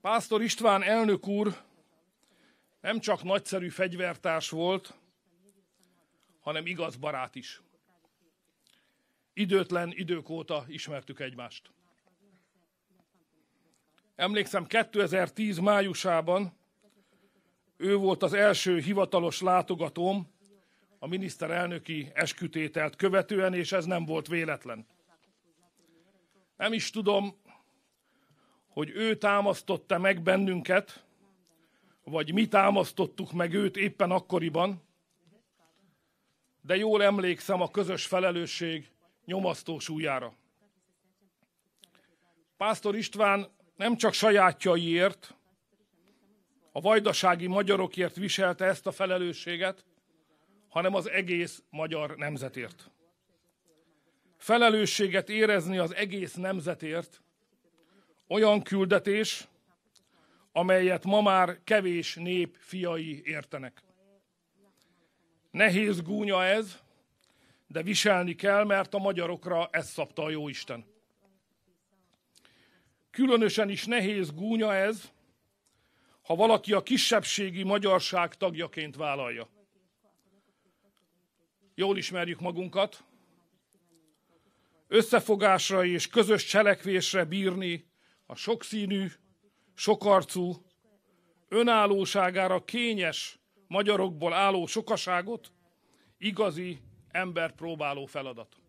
Pásztor István elnök úr nem csak nagyszerű fegyvertárs volt, hanem igaz barát is. Időtlen idők óta ismertük egymást. Emlékszem, 2010 májusában ő volt az első hivatalos látogatóm a miniszterelnöki eskütételt követően, és ez nem volt véletlen. Nem is tudom, hogy ő támasztotta meg bennünket, vagy mi támasztottuk meg őt éppen akkoriban, de jól emlékszem a közös felelősség nyomasztó súlyára. Pásztor István nem csak sajátjaiért, a vajdasági magyarokért viselte ezt a felelősséget, hanem az egész magyar nemzetért. Felelősséget érezni az egész nemzetért, olyan küldetés, amelyet ma már kevés nép fiai értenek. Nehéz gúnya ez, de viselni kell, mert a magyarokra ezt szabta a Jóisten. Különösen is nehéz gúnya ez, ha valaki a kisebbségi magyarság tagjaként vállalja. Jól ismerjük magunkat. Összefogásra és közös cselekvésre bírni a sokszínű, sokarcú, önállóságára kényes magyarokból álló sokaságot igazi emberpróbáló feladat.